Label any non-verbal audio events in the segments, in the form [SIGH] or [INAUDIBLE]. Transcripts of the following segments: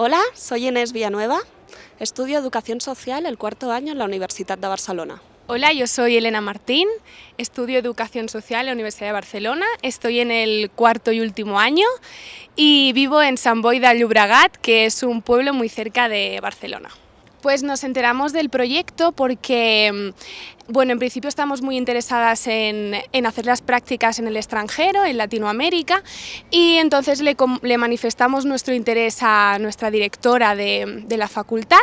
Hola, soy Inés Villanueva, estudio Educación Social el cuarto año en la Universidad de Barcelona. Hola, yo soy Elena Martín, estudio Educación Social en la Universidad de Barcelona, estoy en el cuarto y último año y vivo en San Boi de Llobregat, que es un pueblo muy cerca de Barcelona. Pues nos enteramos del proyecto porque, mm, bueno, en principio estamos muy interesadas en, hacer las prácticas en el extranjero, en Latinoamérica, y entonces le, manifestamos nuestro interés a nuestra directora de, de la facultad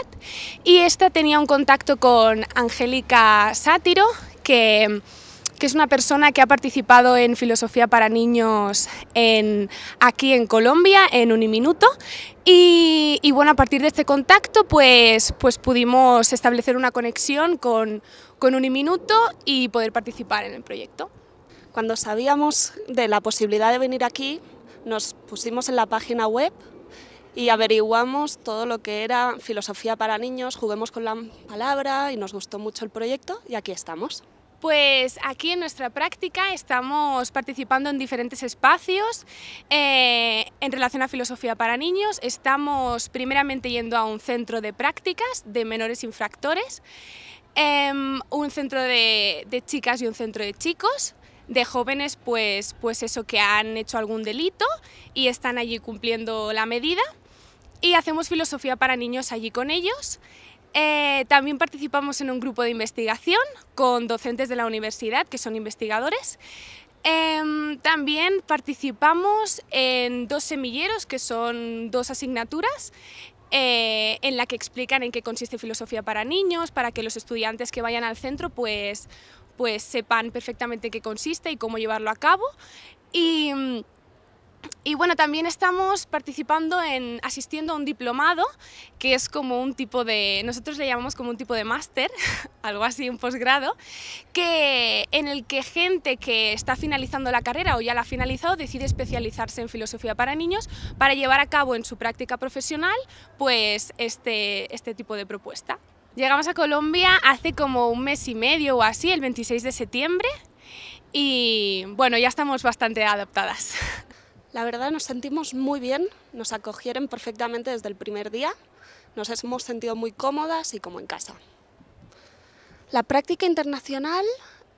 y esta tenía un contacto con Angélica Sátiro, que mm, que es una persona que ha participado en filosofía para niños en, aquí en Colombia, en Uniminuto. Y, bueno, a partir de este contacto, pues, pues pudimos establecer una conexión con, con Uniminuto y poder participar en el proyecto. Cuando sabíamos de la posibilidad de venir aquí, nos pusimos en la página web y averiguamos todo lo que era filosofía para niños, juguemos con la palabra y nos gustó mucho el proyecto y aquí estamos. Pues aquí en nuestra práctica estamos participando en diferentes espacios eh, en relación a filosofía para niños. Estamos primeramente yendo a un centro de prácticas de menores infractores, em, un centro de, chicas y un centro de chicos de jóvenes, pues, pues eso, que han hecho algún delito y están allí cumpliendo la medida. Y hacemos filosofía para niños allí con ellos. Eh, también participamos en un grupo de investigación con docentes de la universidad que son investigadores. Em, también participamos en dos semilleros que son dos asignaturas eh, en la que explican en qué consiste filosofía para niños, para que los estudiantes que vayan al centro pues, pues sepan perfectamente qué consiste y cómo llevarlo a cabo. Y, mm, y bueno, también estamos participando en asistiendo a un diplomado, que es como un tipo de, nosotros le llamamos como un tipo de máster, [LAUGHS] algo así, un posgrado, que en el que gente que está finalizando la carrera o ya la ha finalizado decide especializarse en filosofía para niños para llevar a cabo en su práctica profesional pues este, este tipo de propuesta. Llegamos a Colombia hace como un mes y medio o así, el 26 de septiembre, y bueno, ya estamos bastante adaptadas. [LAUGHS] La verdad nos sentimos muy bien, nos acogieron perfectamente desde el primer día, nos hemos sentido muy cómodas y como en casa. La práctica internacional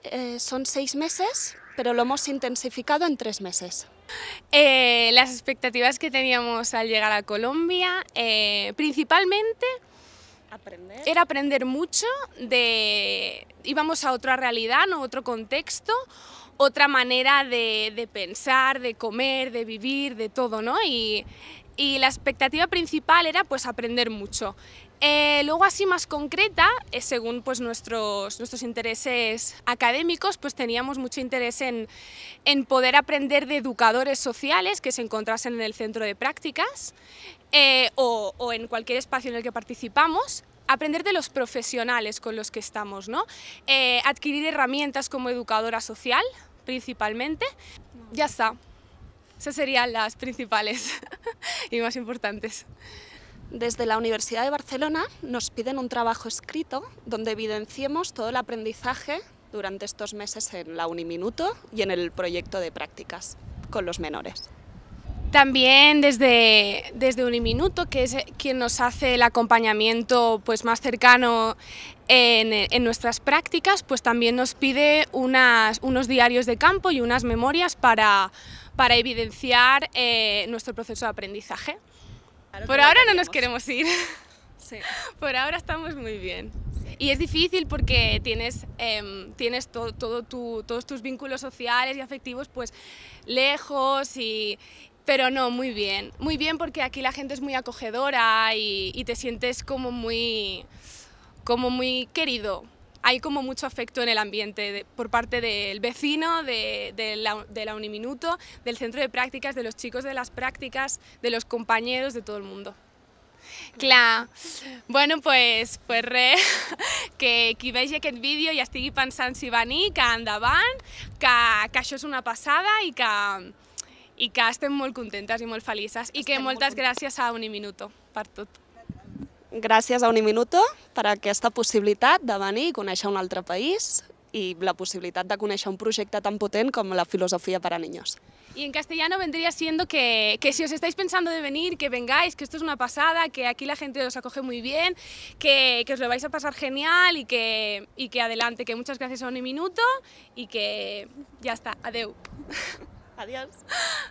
eh, son seis meses, pero lo hemos intensificado en tres meses. Eh, las expectativas que teníamos al llegar a Colombia, eh, principalmente era aprender mucho de íbamos a otra realidad, a otro contexto, otra manera de, de pensar, de comer, de vivir, de todo, ¿no? Y, y la expectativa principal era pues aprender mucho. Eh, luego así más concreta, eh, según pues nuestros, nuestros intereses académicos, pues teníamos mucho interés en, en, poder aprender de educadores sociales que se encontrasen en el centro de prácticas eh, o, o en cualquier espacio en el que participamos, aprender de los profesionales con los que estamos, ¿no? adquirir herramientas como educadora social, principalmente. Ya está. Esas serían las principales [LAUGHS] y más importantes. Desde la Universidad de Barcelona nos piden un trabajo escrito donde evidenciemos todo el aprendizaje durante estos meses en la Uniminuto y en el proyecto de prácticas con los menores. También desde, desde Uniminuto, que es eh, quien nos hace el acompañamiento pues, más cercano en, nuestras prácticas, pues también nos pide unas, unos diarios de campo y unas memorias para, para evidenciar eh, nuestro proceso de aprendizaje. Por ahora no nos queremos ir. [LAUGHS] Por ahora estamos muy bien. Y es difícil porque tienes, em, tienes todos tus vínculos sociales y afectivos pues lejos y, pero no, muy bien, muy bien porque aquí la gente es muy acogedora y, te sientes como muy, como muy querido. Hay como mucho afecto en el ambiente por parte del vecino, de, la, Uniminuto, del centro de prácticas, de los chicos de las prácticas, de los compañeros, de todo el mundo. Claro. bueno, pues, pues re, [LAUGHS] que veis que vídeo y estigui pensant si que andaban que, que això una pasada y que, i que estem molt contentes i molt felices i que moltes gràcies a Uniminuto per tot. Gràcies a Uniminuto per aquesta possibilitat de venir i conèixer un altre país i la possibilitat de conèixer un projecte tan potent com la filosofia per a niños. Y en castellano vendría siendo que, que, si os estáis pensando de venir, que vengáis, que esto es una pasada, que aquí la gente os acoge muy bien, que, que os lo vais a pasar genial y que, y que adelante, que muchas gracias a Uniminuto y que ya está, adeu. Adiós. [LAUGHS]